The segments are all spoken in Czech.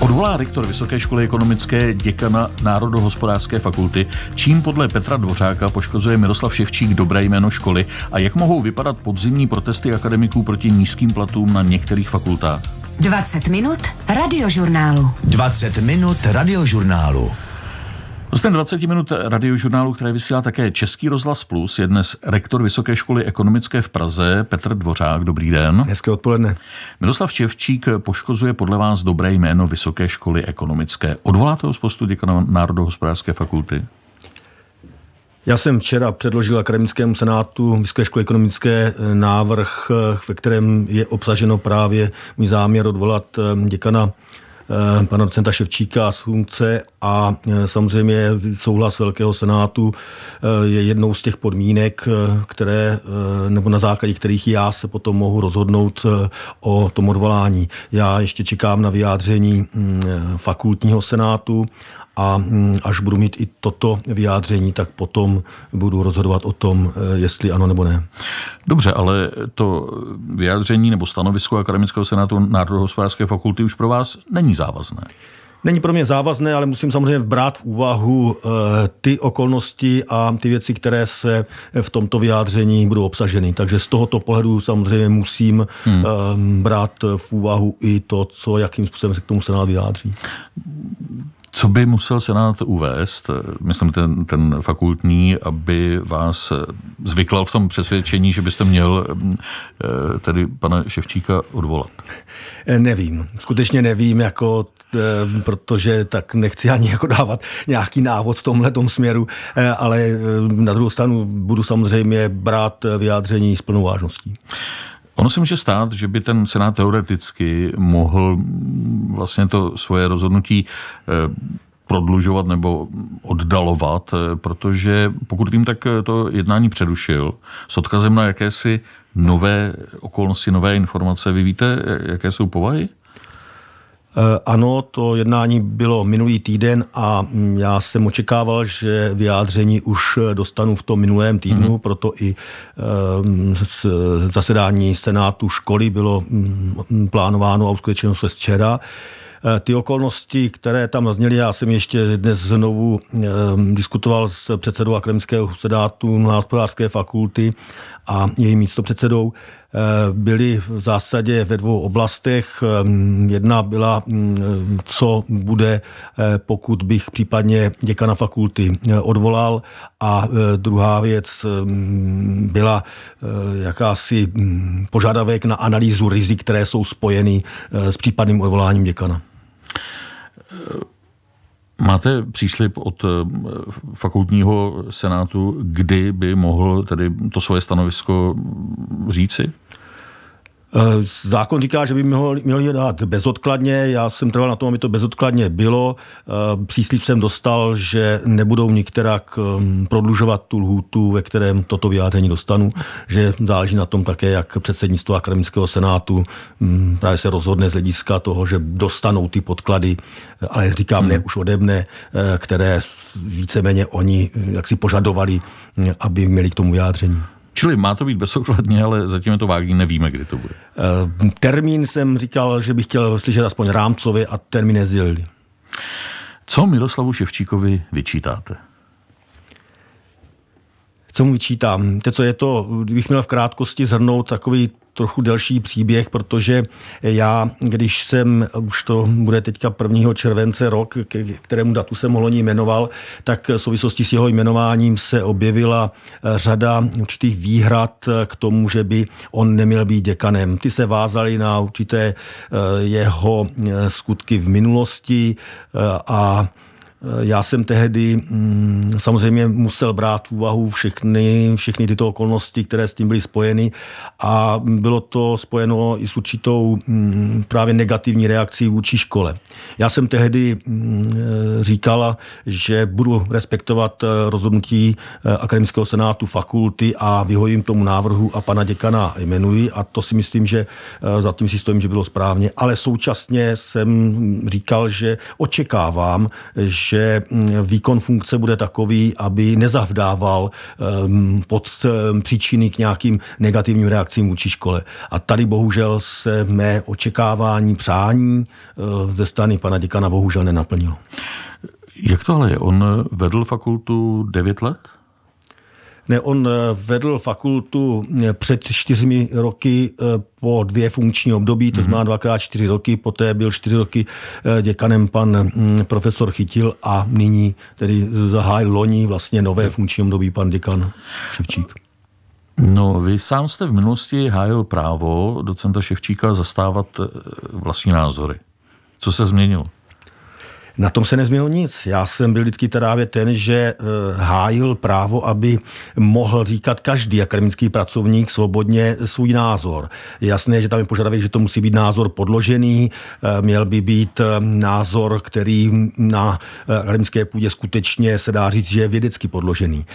Odvolá rektor Vysoké školy ekonomické děkana Národohospodářské fakulty, čím podle Petra Dvořáka poškozuje Miroslav Ševčík dobré jméno školy a jak mohou vypadat podzimní protesty akademiků proti nízkým platům na některých fakultách. 20 minut radiožurnálu. 20 minut radiožurnálu. Hostem 20 minut radiožurnálu, které vysílá také Český rozhlas Plus, je dnes rektor Vysoké školy ekonomické v Praze Petr Dvořák. Dobrý den. Hezké odpoledne. Miroslav Čevčík poškozuje podle vás dobré jméno Vysoké školy ekonomické. Odvoláte ho z postu děkana Národohospodářské fakulty? Já jsem včera předložil akademickému senátu Vysoké školy ekonomické eh, návrh, eh, ve kterém je obsaženo právě můj záměr odvolat eh, děkana Eh, pana docenta Ševčíka z funkce a eh, samozřejmě souhlas Velkého senátu eh, je jednou z těch podmínek, které, nebo na základě kterých já se potom mohu rozhodnout o tom odvolání. Já ještě čekám na vyjádření mm, fakultního senátu a mm, až budu mít i toto vyjádření, tak potom budu rozhodovat o tom, eh, jestli ano nebo ne. Dobře, ale to vyjádření nebo stanovisko Akademického senátu Národohospodářské fakulty už pro vás není závazné. Není pro mě závazné, ale musím samozřejmě brát v úvahu eh, ty okolnosti a ty věci, které se v tomto vyjádření budou obsaženy. Takže z tohoto pohledu samozřejmě musím hmm. Eh, brát v úvahu i to, co, jakým způsobem se k tomu Senát vyjádří. Co by musel Senát uvést, eh, myslím ten, ten fakultní, aby vás eh, zvyklal v tom přesvědčení, že byste měl eh, tedy pana Ševčíka odvolat? Nevím, skutečně nevím, jako, protože tak nechci ani jako dávat nějaký návod v tomhle směru, ale na druhou stranu budu samozřejmě brát vyjádření s plnou vážností. Ono se může stát, že by ten Senát teoreticky mohl mm, vlastně to svoje rozhodnutí eh, prodlužovat nebo oddalovat, eh, protože pokud vím, tak eh, to jednání přerušil s odkazem na jakési nové okolnosti, nové informace. Vy víte, jaké jsou povahy? Eh, ano, to jednání bylo minulý týden a mm, já jsem očekával, že vyjádření už eh, dostanu v tom minulém týdnu, mm-hmm. proto i eh, mm, zasedání Senátu školy bylo mm, plánováno a uskutečněno se včera. Ty okolnosti, které tam zazněly, já jsem ještě dnes znovu diskutoval s předsedou Akademického sedátu na hospodářské fakulty a jejím místopředsedou. předsedou Eh, byly v zásadě ve dvou oblastech. Eh, jedna byla, mm, co bude, eh, pokud bych případně děkana fakulty odvolal a druhá věc byla jakási mm, požadavek na analýzu rizik, které jsou spojeny s případným odvoláním děkana. Máte příslip od eh, fakultního senátu, kdy by mohl tedy to svoje stanovisko říci? Eh, zákon říká, že by měli měl dát bezodkladně. Já jsem trval na tom, aby to bezodkladně bylo. Eh, Příslip jsem dostal, že nebudou nikterak ehm, prodlužovat tu lhůtu, ve kterém toto vyjádření dostanu, že záleží na tom také, jak předsednictvo Akademického senátu hm, právě se rozhodne z hlediska toho, že dostanou ty podklady, eh, ale říkám, hmm. ne už ode mne, které víceméně oni jaksi požadovali, hm, aby měli k tomu vyjádření. Čili má to být bezokladně, ale zatím je to vágní, nevíme, kdy to bude. Eh, termín jsem říkal, že bych chtěl slyšet aspoň rámcovi a termín nezdělili. Co Miroslavu Ševčíkovi vyčítáte? co mu vyčítám. Teď, co je to, kdybych měl v krátkosti zhrnout takový trochu delší příběh, protože já, když jsem, už to bude teďka 1. července rok, kterému datu jsem ho loni jmenoval, tak v souvislosti s jeho jmenováním se objevila eh, řada určitých výhrad eh, k tomu, že by on neměl být děkanem. Ty se vázaly na určité eh, jeho skutky v minulosti a já jsem tehdy mm, samozřejmě musel brát v úvahu všechny, všechny tyto okolnosti, které s tím byly spojeny a bylo to spojeno i s určitou mm, právě negativní reakcí vůči škole. Já jsem tehdy mm, říkala, že budu respektovat eh, rozhodnutí eh, Akademického senátu fakulty a vyhojím tomu návrhu a pana děkana jmenuji a to si myslím, že eh, za tím si stojím, že bylo správně, ale současně jsem říkal, že očekávám, že že mm, výkon funkce bude takový, aby nezavdával ehm, pod ehm, příčiny k nějakým negativním reakcím vůči škole. A tady bohužel se mé očekávání, přání eh, ze strany pana děkana bohužel nenaplnilo. Jak to ale je? On vedl fakultu 9 let? Ne, on eh, vedl fakultu eh, před čtyřmi roky eh, po dvě funkční období, to mhm. znamená dvakrát čtyři roky, poté byl čtyři roky děkanem pan mm, profesor Chytil a nyní tedy zahájil loni vlastně nové funkční období pan děkan Ševčík. No, vy sám jste v minulosti hájil právo docenta Ševčíka zastávat vlastní názory. Co se změnilo? Na tom se nezměnilo nic. Já jsem byl vždycky právě ten, že eh, hájil právo, aby mohl říkat každý akademický pracovník svobodně svůj názor. jasné, že tam je požadavek, že to musí být názor podložený, eh, měl by být eh, názor, který na akademické půdě skutečně se dá říct, že je vědecky podložený.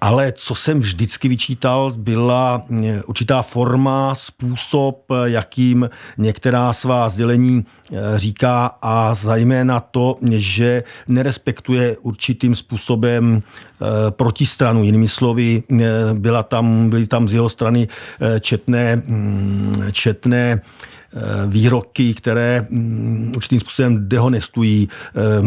Ale co jsem vždycky vyčítal, byla určitá forma, způsob, jakým některá svá sdělení Eh, říká a zajména to, že nerespektuje určitým způsobem Eh, protistranu. Jinými slovy, eh, byla tam, byly tam z jeho strany eh, četné, mm, četné výroky, které mm, určitým způsobem dehonestují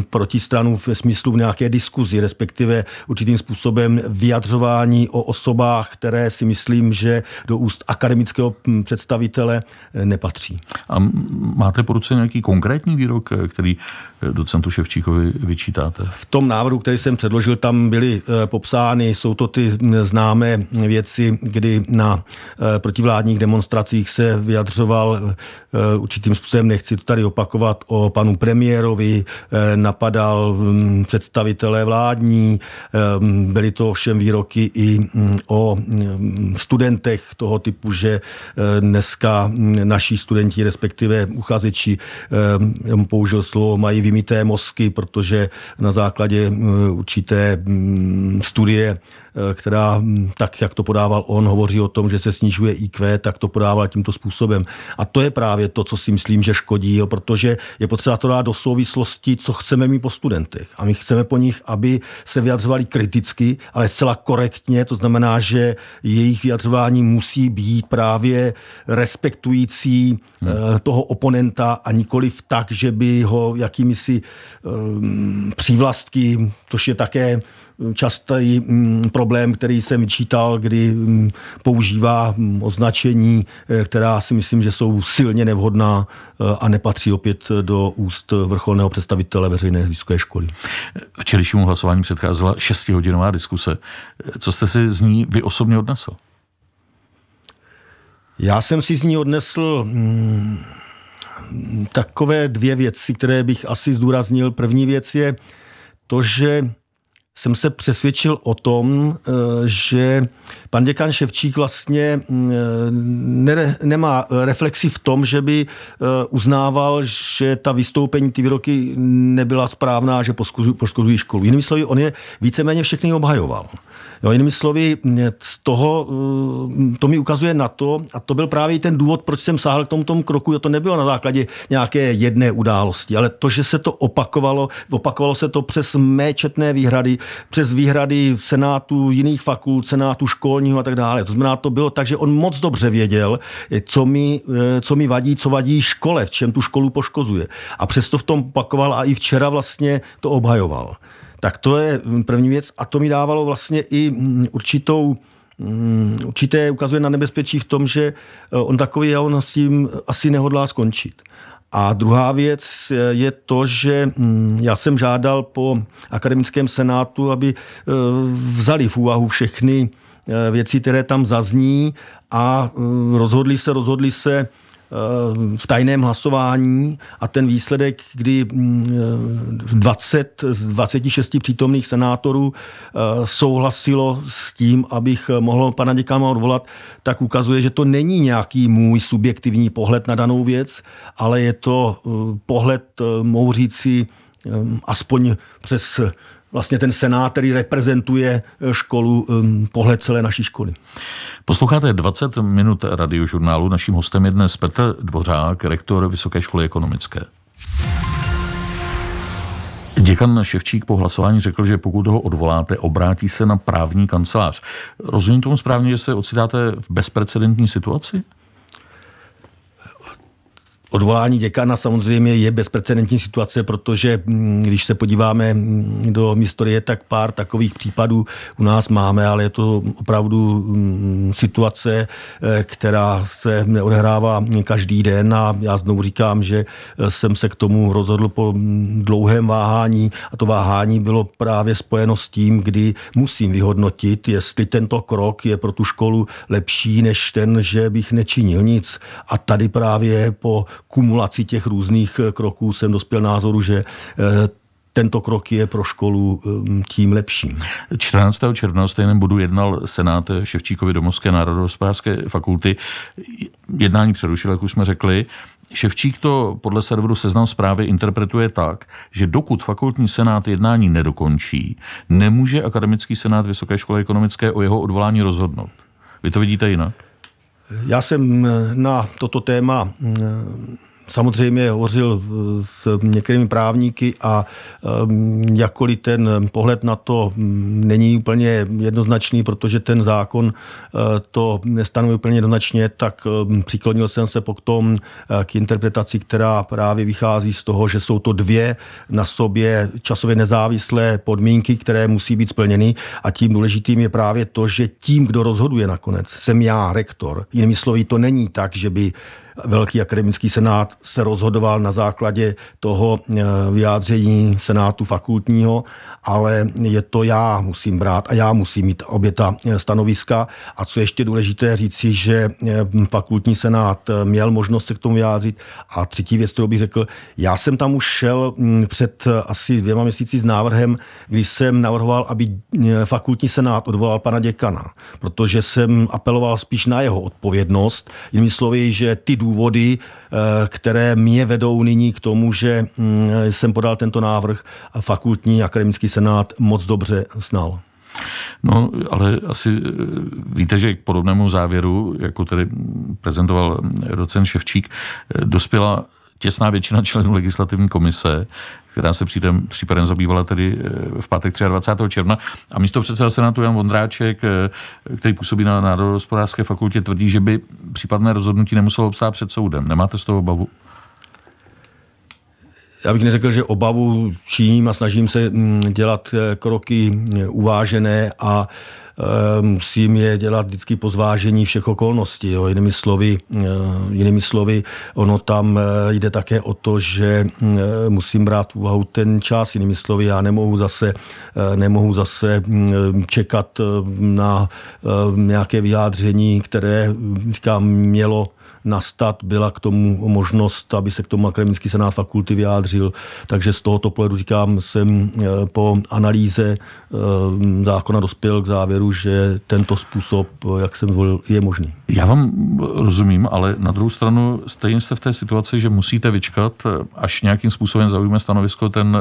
protistranu ve smyslu v nějaké diskuzi, respektive určitým způsobem vyjadřování o osobách, které si myslím, že do úst akademického mm, představitele nepatří. A máte po ruce nějaký konkrétní výrok, který docentu Ševčíkovi vyčítáte? V tom návrhu, který jsem předložil, tam byly Eh, popsány. Jsou to ty mm, známé věci, kdy na eh, protivládních demonstracích se vyjadřoval eh, určitým způsobem, nechci to tady opakovat, o panu premiérovi, napadal mm, představitelé vládní, byly to ovšem výroky i mm, o studentech toho typu, že dneska naši studenti, respektive uchazeči, použil slovo, mají vymité mozky, protože na základě určité Mm, studie, eh, která, mm, tak jak to podával on, hovoří o tom, že se snižuje IQ, tak to podával tímto způsobem. A to je právě to, co si myslím, že škodí, jo, protože je potřeba to dát do souvislosti, co chceme mít po studentech. A my chceme po nich, aby se vyjadřovali kriticky, ale zcela korektně, to znamená, že jejich vyjadřování musí být právě respektující eh, hmm. toho oponenta a nikoliv tak, že by ho jakými si um, eh, přívlastky, což je také častý mm, problém, který jsem vyčítal, kdy mm, používá mm, označení, eh, která si myslím, že jsou silně nevhodná eh, a nepatří opět do úst vrcholného představitele veřejné vysoké školy. Včerejšímu hlasování předcházela šestihodinová diskuse. Co jste si z ní vy osobně odnesl? Já jsem si z ní odnesl takové dvě věci, které bych asi zdůraznil. První věc je to, že jsem se přesvědčil o tom, eh, že pan děkan Ševčík vlastně mm, eh, ne, nemá reflexi v tom, že by eh, uznával, že ta vystoupení, ty výroky nebyla správná, že poškodují školu. Jinými slovy, on je víceméně všechny obhajoval. Jo, jinými slovy, z toho, to mi ukazuje na to, a to byl právě ten důvod, proč jsem sáhl k tomu, tomu kroku, jo, to nebylo na základě nějaké jedné události, ale to, že se to opakovalo, opakovalo se to přes mé četné výhrady, přes výhrady v Senátu jiných fakult, Senátu školního a tak dále. To znamená, to bylo tak, že on moc dobře věděl, eh, co mi, eh, co mi vadí, co vadí škole, v čem tu školu poškozuje. A přesto v tom pakoval a i včera vlastně to obhajoval. Tak to je mm, první věc a to mi dávalo vlastně i mm, určitou mm, určité ukazuje na nebezpečí v tom, že eh, on takový a on s tím asi nehodlá skončit. A druhá věc je to, že mm, já jsem žádal po akademickém senátu, aby e, vzali v úvahu všechny e, věci, které tam zazní a e, rozhodli se, rozhodli se v tajném hlasování a ten výsledek, kdy 20 mm, z 26 přítomných senátorů e, souhlasilo s tím, abych mohl pana děkáma odvolat, tak ukazuje, že to není nějaký můj subjektivní pohled na danou věc, ale je to e, pohled, e, mohu říci, aspoň přes vlastně ten senát, který reprezentuje eh, školu, ehm, pohled celé naší školy. Posloucháte 20 minut radiožurnálu. Naším hostem je dnes Petr Dvořák, rektor Vysoké školy ekonomické. Děkan Ševčík po hlasování řekl, že pokud ho odvoláte, obrátí se na právní kancelář. Rozumím tomu správně, že se ocitáte v bezprecedentní situaci? Odvolání děkana samozřejmě je bezprecedentní situace, protože mm, když se podíváme mm, do historie, tak pár takových případů u nás máme, ale je to opravdu mm, situace, eh, která se neodehrává každý den a já znovu říkám, že eh, jsem se k tomu rozhodl po dlouhém váhání a to váhání bylo právě spojeno s tím, kdy musím vyhodnotit, jestli tento krok je pro tu školu lepší než ten, že bych nečinil nic. A tady právě po kumulací těch různých eh, kroků jsem dospěl názoru, že eh, tento krok je pro školu eh, tím lepším. 14. června stejném bodu jednal Senát Ševčíkovi domovské národohospodářské fakulty. Jednání přerušil, jak už jsme řekli. Ševčík to podle serveru Seznam zprávy interpretuje tak, že dokud fakultní senát jednání nedokončí, nemůže akademický senát Vysoké školy ekonomické o jeho odvolání rozhodnout. Vy to vidíte jinak? Já jsem eh, na toto téma eh, samozřejmě hovořil eh, s některými právníky a eh, jakkoliv ten pohled na to mm, není úplně jednoznačný, protože ten zákon eh, to nestanoví úplně jednoznačně, tak přiklonil jsem se potom k interpretaci, která právě vychází z toho, že jsou to dvě na sobě časově nezávislé podmínky, které musí být splněny a tím důležitým je právě to, že tím, kdo rozhoduje nakonec, jsem já, rektor. Jinými slovy, to není tak, že by Velký akademický senát se rozhodoval na základě toho eh, vyjádření senátu fakultního, ale je to já musím brát a já musím mít obě ta eh, stanoviska. A co ještě důležité říci, že eh, fakultní senát měl možnost se k tomu vyjádřit. A třetí věc, kterou bych řekl, já jsem tam už šel hm, před asi dvěma měsíci s návrhem, kdy jsem navrhoval, aby fakultní senát odvolal pana děkana, protože jsem apeloval spíš na jeho odpovědnost. Jinými slovy, že ty důvody, důvody, eh, které mě vedou nyní k tomu, že mm, jsem podal tento návrh a fakultní akademický senát moc dobře znal. No, ale asi eh, víte, že k podobnému závěru, jako tedy prezentoval docen Ševčík, eh, dospěla těsná většina členů legislativní komise, která se případem, případem zabývala tedy eh, v pátek 23. června. A místo předseda Senátu Jan Vondráček, eh, který působí na Národospodářské fakultě, tvrdí, že by případné rozhodnutí nemuselo obstát před soudem. Nemáte z toho obavu? já bych neřekl, že obavu činím a snažím se mm, dělat eh, kroky uvážené a Eh, musím je dělat vždycky po zvážení všech okolností. Jo. Jinými, slovy, eh, jinými slovy, ono tam eh, jde také o to, že musím brát v úvahu ten čas. Jinými slovy, já nemohu zase, nemohu zase mm, čekat na nějaké vyjádření, které říkám, mělo nastat, byla k tomu možnost, aby se k tomu akademický senát fakulty vyjádřil. Takže z tohoto pohledu říkám, jsem eh, po analýze eh, zákona dospěl k závěru, že tento způsob, eh, jak jsem zvolil, je možný. Já vám rozumím, ale na druhou stranu stejně jste v té situaci, že musíte vyčkat, až nějakým způsobem zaujme stanovisko ten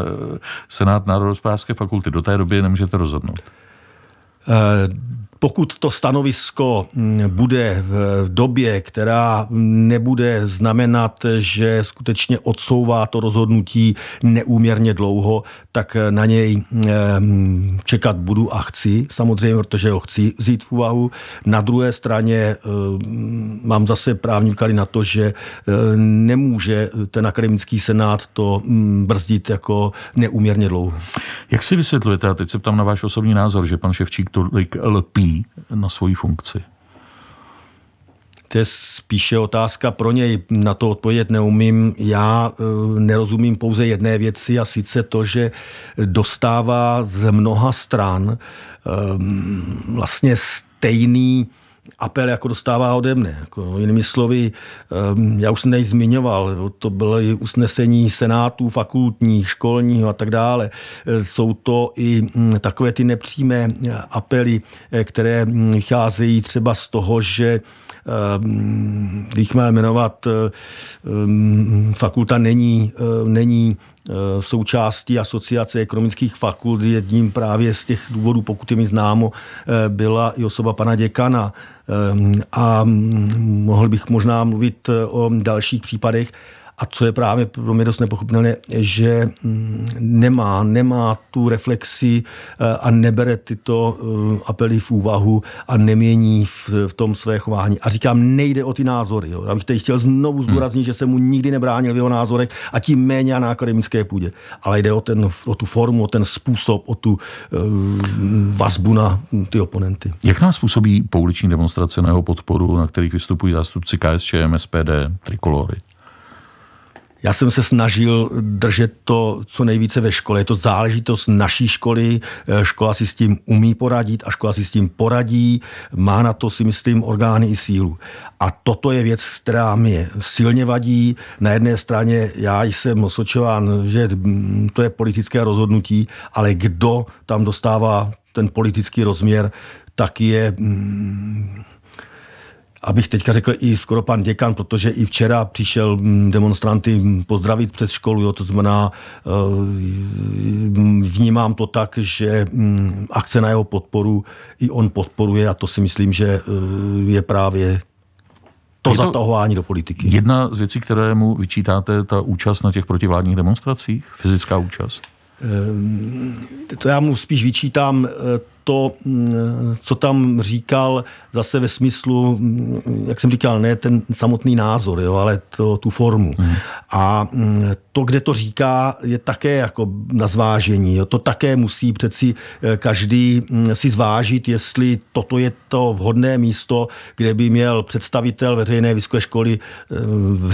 Senát Národohospodářské fakulty. Do té doby nemůžete rozhodnout. Pokud to stanovisko mm, bude v době, která nebude znamenat, že skutečně odsouvá to rozhodnutí neúměrně dlouho, tak na něj mm, čekat budu a chci, samozřejmě, protože ho chci vzít v úvahu. Na druhé straně e, mm, mám zase právní kary na to, že e, nemůže ten akademický senát to brzdit jako neúměrně dlouho. Jak si vysvětlujete, a teď se ptám na váš osobní názor, že pan Ševčík tolik lpí na svoji funkci? To je spíše otázka pro něj. Na to odpovědět neumím. Já e, nerozumím pouze jedné věci a sice to, že dostává z mnoha stran e, vlastně stejný apel jako dostává ode mne. Jako, jinými slovy, ehm, já už jsem nejzmiňoval, zmiňoval, to i usnesení senátů, fakultních, školního a tak dále. E, jsou to i mm, takové ty nepřímé e, apely, e, které mm, vycházejí třeba z toho, že ehm, když má jmenovat, fakulta není, není Eh, součástí asociace ekonomických fakult. Jedním právě z těch důvodů, pokud je mi známo, eh, byla i osoba pana děkana. Ehm, a mm, mohl bych možná mluvit eh, o dalších případech, a co je právě pro mě dost nepochopitelné, že mm, nemá, nemá tu reflexi eh, a nebere tyto eh, apely v úvahu a nemění v, v tom své chování. A říkám, nejde o ty názory. Jo. Já bych teď chtěl znovu hmm. zdůraznit, že se mu nikdy nebránil v jeho názorech a tím méně na akademické půdě. Ale jde o, ten, o tu formu, o ten způsob, o tu eh, vazbu na ty oponenty. Jak nás působí pouliční demonstrace na jeho podporu, na kterých vystupují zástupci KSČM, SPD, Trikolory? Já jsem se snažil držet to co nejvíce ve škole. Je to záležitost naší školy. Eh, škola si s tím umí poradit a škola si s tím poradí. Má na to si myslím orgány i sílu. A toto je věc, která mě silně vadí. Na jedné straně já jsem osočován, že mm, to je politické rozhodnutí, ale kdo tam dostává ten politický rozměr, tak je mm, abych teďka řekl i skoro pan děkan, protože i včera přišel mm, demonstranty pozdravit před školu, jo, to znamená, eh, mm, vnímám to tak, že mm, akce na jeho podporu i on podporuje a to si myslím, že eh, je právě to, to zatahování do politiky. Jedna z věcí, které mu vyčítáte, ta účast na těch protivládních demonstracích, fyzická účast? Eh, to já mu spíš vyčítám to, mm, co tam říkal, zase ve smyslu, mm, jak jsem říkal, ne ten samotný názor, jo, ale to, tu formu. Mhm. Mm. A to, kde to říká, je také jako na zvážení. Jo. To také musí přeci eh, každý mm, si zvážit, jestli toto je to vhodné místo, kde by měl představitel veřejné vysoké školy eh,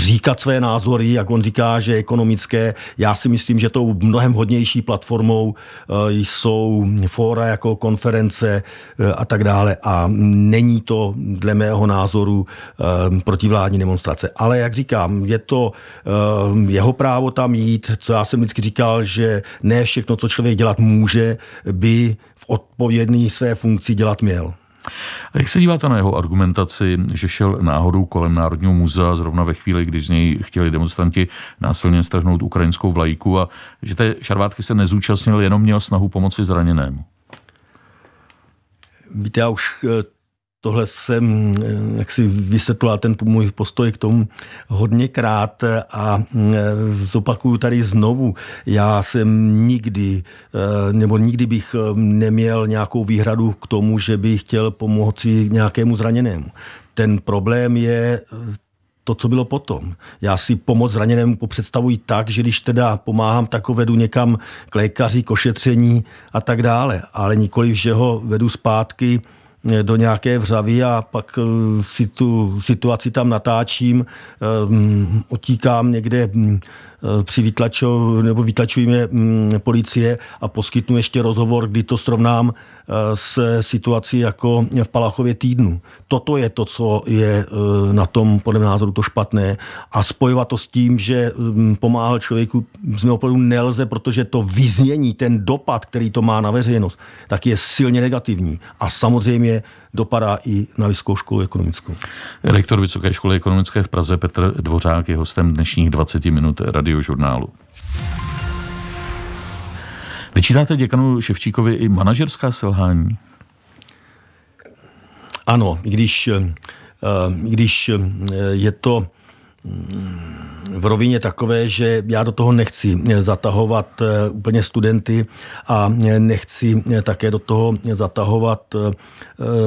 říkat své názory, jak on říká, že ekonomické. Já si myslím, že tou mnohem hodnější platformou eh, jsou fóra jako konference konference eh, a tak dále. A není to dle mého názoru eh, protivládní demonstrace. Ale jak říkám, je to eh, jeho právo tam jít, co já jsem vždycky říkal, že ne všechno, co člověk dělat může, by v odpovědné své funkci dělat měl. A jak se díváte na jeho argumentaci, že šel náhodou kolem Národního muzea zrovna ve chvíli, kdy z něj chtěli demonstranti násilně strhnout ukrajinskou vlajku a že té šarvátky se nezúčastnil, jenom měl snahu pomoci zraněnému? Víte, já už eh, tohle jsem, eh, jak si vysvětlila ten můj postoj k tomu hodněkrát eh, a zopakuju tady znovu. Já jsem nikdy, nebo nikdy bych neměl nějakou výhradu k tomu, že bych chtěl pomoci nějakému zraněnému. Ten problém je to, co bylo potom. Já si pomoc zraněnému popředstavuji tak, že když teda pomáhám, tak ho vedu někam k lékaři, k ošetření a tak dále. Ale nikoli, že ho vedu zpátky eh, do nějaké vřavy a pak eh, si tu situaci tam natáčím, eh, otíkám někde Eh, při vytlačo, nebo vytlačují mě mm, policie a poskytnu ještě rozhovor, kdy to srovnám eh, s situací jako v Palachově týdnu. Toto je to, co je eh, na tom, podle mě názoru, to špatné. A spojovat to s tím, že mm, pomáhal člověku z mého pohledu nelze, protože to vyznění, ten dopad, který to má na veřejnost, tak je silně negativní. A samozřejmě dopadá i na Vysokou školu ekonomickou. Rektor Vysoké školy ekonomické v Praze Petr Dvořák je hostem dnešních 20 minut radiožurnálu. Vyčítáte děkanu Ševčíkovi i manažerská selhání? Ano, když, eh, eh, když eh, je to v rovině takové, že já do toho nechci zatahovat eh, úplně studenty a eh, nechci eh, také do toho zatahovat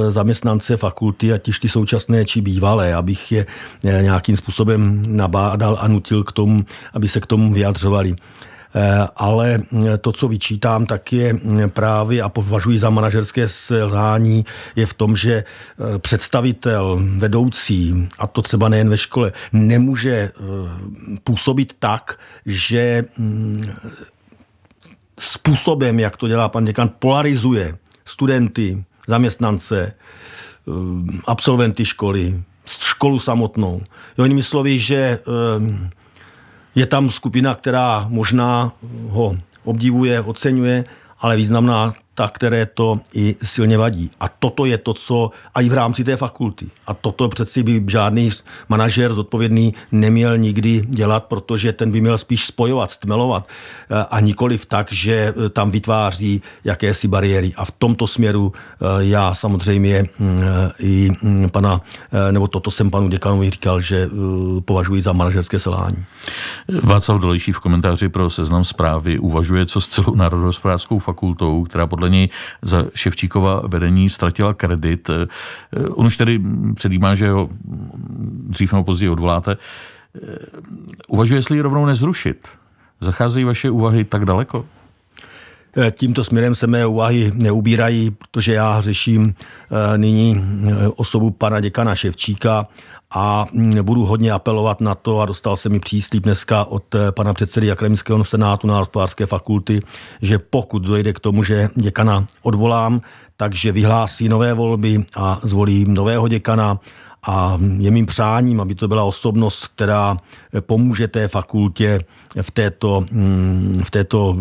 zaměstnance fakulty, ať již ty současné či bývalé, abych je nějakým způsobem nabádal a nutil k tomu, aby se k tomu vyjadřovali. Eh, ale eh, to, co vyčítám, tak je eh, právě a považuji za manažerské selhání, je v tom, že představitel, vedoucí, a to třeba nejen ve škole, nemůže působit tak, že mm, způsobem, jak to dělá pan děkan, polarizuje studenty, zaměstnance, absolventy školy, školu samotnou. Jinými slovy, že je tam skupina, která možná ho obdivuje, oceňuje, ale významná tak které to i silně vadí. A toto je to, co a i v rámci té fakulty. A toto přeci by žádný manažer zodpovědný neměl nikdy dělat, protože ten by měl spíš spojovat, stmelovat eh, a nikoliv tak, že eh, tam vytváří jakési bariéry. A v tomto směru eh, já samozřejmě mm, i mm, pana, nebo toto jsem panu děkanovi říkal, že považuji za manažerské selhání. Václav Dolejší v komentáři pro seznam zprávy uvažuje, co s celou národohospodářskou fakultou, která podle podle něj za Ševčíkova vedení ztratila kredit. Eh, eh, on už tedy předjímá, že ho dřív nebo později odvoláte. Eh, uvažuje, jestli ji rovnou nezrušit. Zacházejí vaše úvahy tak daleko? Tímto směrem se mé úvahy neubírají, protože já řeším nyní osobu pana děkana Ševčíka a mm, budu hodně apelovat na to, a dostal jsem mi příslíp dneska od eh, pana předsedy Akademického senátu na hospodářské fakulty, že pokud dojde k tomu, že děkana odvolám, takže vyhlásí nové volby a zvolí nového děkana a mm, je mým přáním, aby to byla osobnost, která eh, pomůže té fakultě v této, mm, v této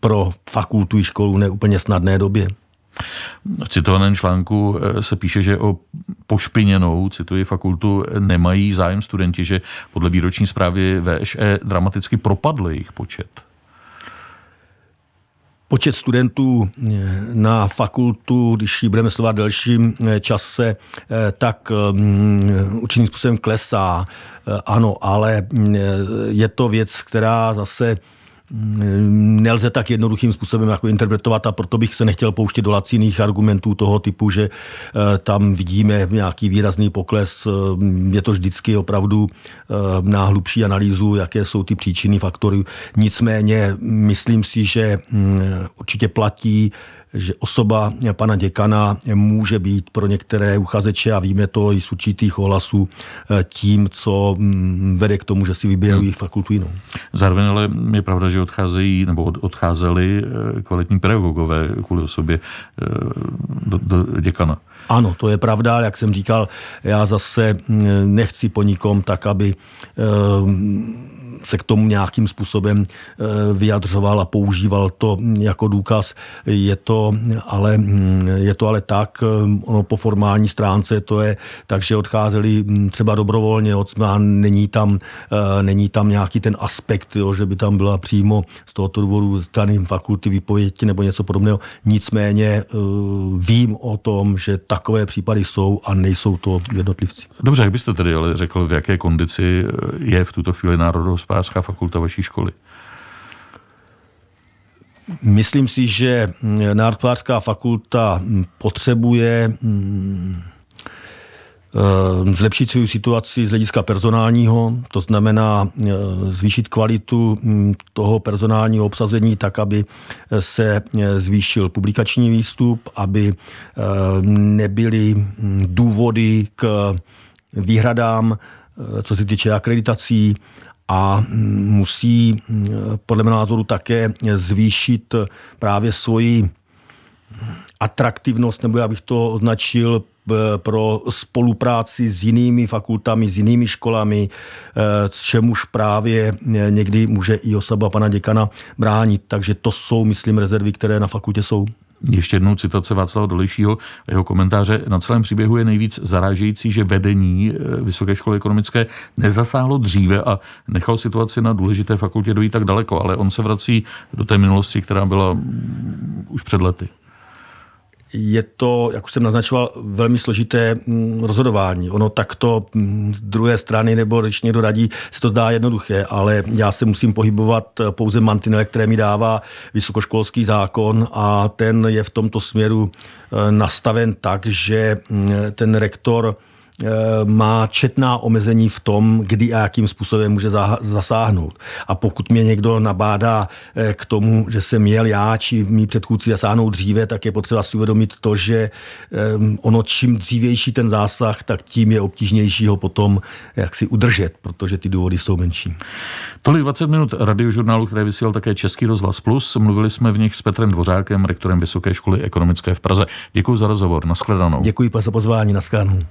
pro fakultu i školu neúplně snadné době. V citovaném článku eh, se píše, že o pošpiněnou, cituji, fakultu nemají zájem studenti, že podle výroční zprávy VŠE dramaticky propadl jejich počet. Počet studentů eh, na fakultu, když ji budeme slovat delším eh, čase, tak mm, určitým způsobem klesá. Ano, ale mm, je to věc, která zase nelze tak jednoduchým způsobem jako interpretovat a proto bych se nechtěl pouštět do laciných argumentů toho typu, že eh, tam vidíme nějaký výrazný pokles. Eh, je to vždycky opravdu eh, na hlubší analýzu, jaké jsou ty příčiny, faktory. Nicméně myslím si, že mm, určitě platí že osoba pana děkana může být pro některé uchazeče, a víme to i z určitých ohlasů, eh, tím, co mm, vede k tomu, že si vybírají hmm. fakultu jinou. Zároveň ale je pravda, že odcházejí nebo od, odcházeli eh, kvalitní pedagogové kvůli osobě eh, do, do děkana. Ano, to je pravda, ale jak jsem říkal, já zase mm, nechci po nikom tak, aby se k tomu nějakým způsobem vyjadřoval a používal to mm, jako důkaz. Je to ale mm, je to ale tak, mm, ono po formální stránce to je, takže odcházeli mm, třeba dobrovolně, a není tam, e, není tam nějaký ten aspekt, jo, že by tam byla přímo z tohoto důvodu strany fakulty výpověď nebo něco podobného. Nicméně e, vím o tom, že takové případy jsou a nejsou to jednotlivci. Dobře, jak byste tedy ale řekl, v jaké kondici e, je v tuto chvíli Národohospodářská fakulta vaší školy? Myslím si, že mm, Národotvářská fakulta mm, potřebuje mm, e, zlepšit svou situaci z hlediska personálního, to znamená e, zvýšit kvalitu toho personálního obsazení tak, aby se e, zvýšil publikační výstup, aby nebyly důvody k výhradám, co se týče akreditací a musí podle mého názoru také zvýšit právě svoji atraktivnost, nebo já bych to označil eh, pro spolupráci s jinými fakultami, s jinými školami, eh, čemuž právě někdy může i osoba pana děkana bránit. Takže to jsou, myslím, rezervy, které na fakultě jsou. Ještě jednou citace Václava Dolejšího a jeho komentáře. Na celém příběhu je nejvíc zarážející, že vedení e, Vysoké školy ekonomické nezasáhlo dříve a nechal situaci na důležité fakultě dojít tak daleko, ale on se vrací do té minulosti, která byla mm, už před lety je to, jak už jsem naznačoval, velmi složité mm, rozhodování. Ono takto mm, z druhé strany, nebo když někdo radí, se to zdá jednoduché, ale já se musím pohybovat eh, pouze mantinele, které mi dává vysokoškolský zákon a ten je v tomto směru eh, nastaven tak, že mm, ten rektor Eh, má četná omezení v tom, kdy a jakým způsobem může zasáhnout. A pokud mě někdo nabádá eh, k tomu, že jsem měl já či mý předchůdci zasáhnout dříve, tak je potřeba si uvědomit to, že eh, ono čím dřívější ten zásah, tak tím je obtížnější ho potom jak si udržet, protože ty důvody jsou menší. Tolik 20 minut radiožurnálu, které vysílal také Český rozhlas Plus. Mluvili jsme v nich s Petrem Dvořákem, rektorem Vysoké školy ekonomické v Praze. Děkuji za rozhovor. Naschledanou. Děkuji za pozvání. Naschledanou.